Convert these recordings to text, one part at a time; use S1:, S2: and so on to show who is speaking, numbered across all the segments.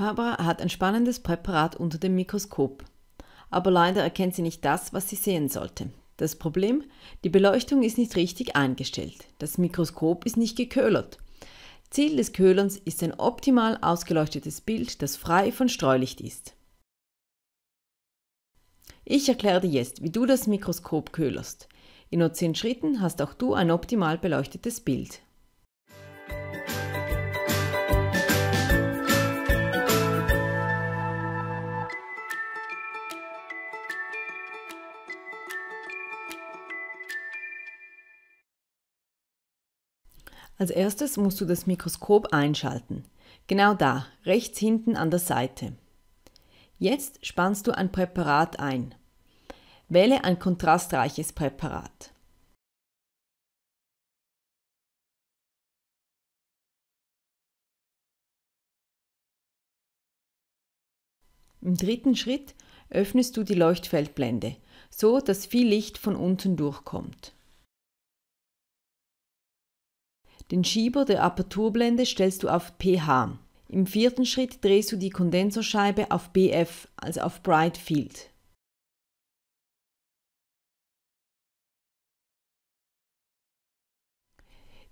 S1: Barbara hat ein spannendes Präparat unter dem Mikroskop. Aber leider erkennt sie nicht das, was sie sehen sollte. Das Problem? Die Beleuchtung ist nicht richtig eingestellt. Das Mikroskop ist nicht geköhlert. Ziel des Köhlerns ist ein optimal ausgeleuchtetes Bild, das frei von Streulicht ist. Ich erkläre dir jetzt, wie du das Mikroskop köhlerst. In nur 10 Schritten hast auch du ein optimal beleuchtetes Bild. Als erstes musst du das Mikroskop einschalten. Genau da, rechts hinten an der Seite. Jetzt spannst du ein Präparat ein. Wähle ein
S2: kontrastreiches Präparat. Im dritten Schritt öffnest du die Leuchtfeldblende, so dass viel
S1: Licht von unten durchkommt. Den Schieber der Aperturblende stellst du auf pH. Im vierten Schritt drehst du die Kondensorscheibe
S2: auf BF, also auf Bright Field.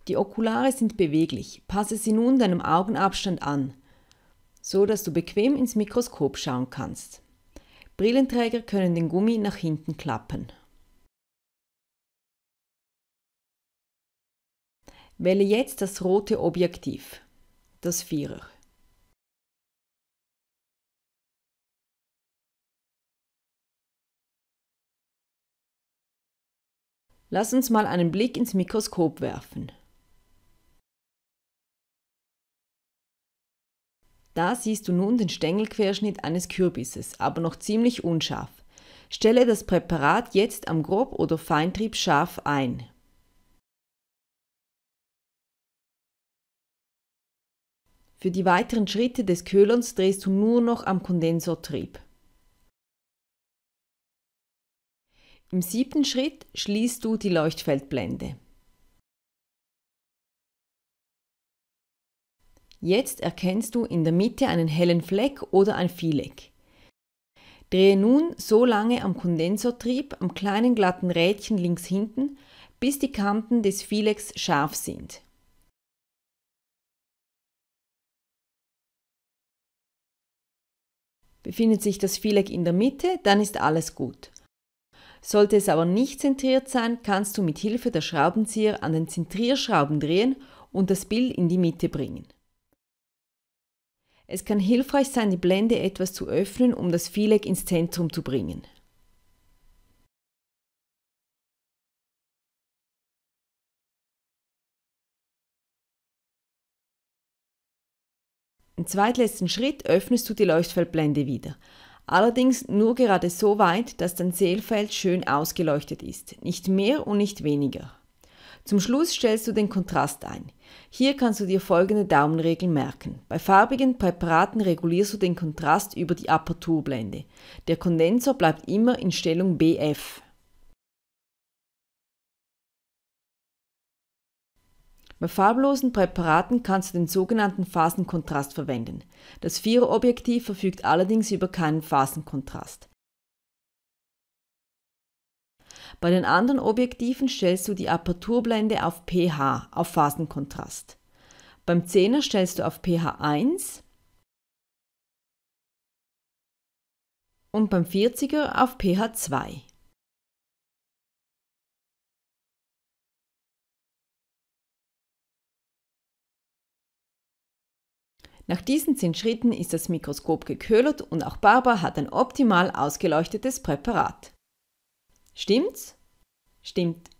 S2: Die Okulare
S1: sind beweglich. Passe sie nun deinem Augenabstand an, so dass du bequem ins Mikroskop schauen kannst. Brillenträger können den Gummi nach hinten klappen.
S2: Wähle jetzt das rote Objektiv, das Vierer. Lass uns mal einen Blick ins Mikroskop werfen. Da siehst du nun den
S1: Stängelquerschnitt eines Kürbisses, aber noch ziemlich unscharf. Stelle das Präparat jetzt am Grob- oder Feintrieb scharf ein.
S2: Für die weiteren Schritte des Köhlerns drehst du nur noch am Kondensortrieb. Im
S1: siebten Schritt schließt du die Leuchtfeldblende. Jetzt erkennst du in der Mitte einen hellen Fleck oder ein Viereck. Drehe nun so lange am Kondensortrieb am kleinen
S2: glatten Rädchen links hinten, bis die Kanten des Vielecks scharf sind. Befindet sich das Vieleck in der Mitte, dann ist alles gut. Sollte es
S1: aber nicht zentriert sein, kannst du mit Hilfe der Schraubenzieher an den Zentrierschrauben drehen und das Bild in die Mitte bringen. Es kann hilfreich sein, die Blende
S2: etwas zu öffnen, um das Vieleck ins Zentrum zu bringen. Im zweitletzten Schritt öffnest du die
S1: Leuchtfeldblende wieder. Allerdings nur gerade so weit, dass dein Seelfeld schön ausgeleuchtet ist. Nicht mehr und nicht weniger. Zum Schluss stellst du den Kontrast ein. Hier kannst du dir folgende Daumenregel merken. Bei farbigen Präparaten regulierst du den Kontrast über die Aperturblende. Der Kondensor bleibt immer in Stellung BF. Bei farblosen Präparaten kannst du den sogenannten Phasenkontrast verwenden. Das Vierer-Objektiv verfügt allerdings über keinen Phasenkontrast. Bei den anderen Objektiven stellst du die Aperturblende auf pH, auf Phasenkontrast. Beim 10er stellst du auf pH 1
S2: und beim 40er auf pH 2. Nach diesen 10 Schritten ist das Mikroskop geködert
S1: und auch Barbara hat ein optimal ausgeleuchtetes Präparat. Stimmt's? Stimmt.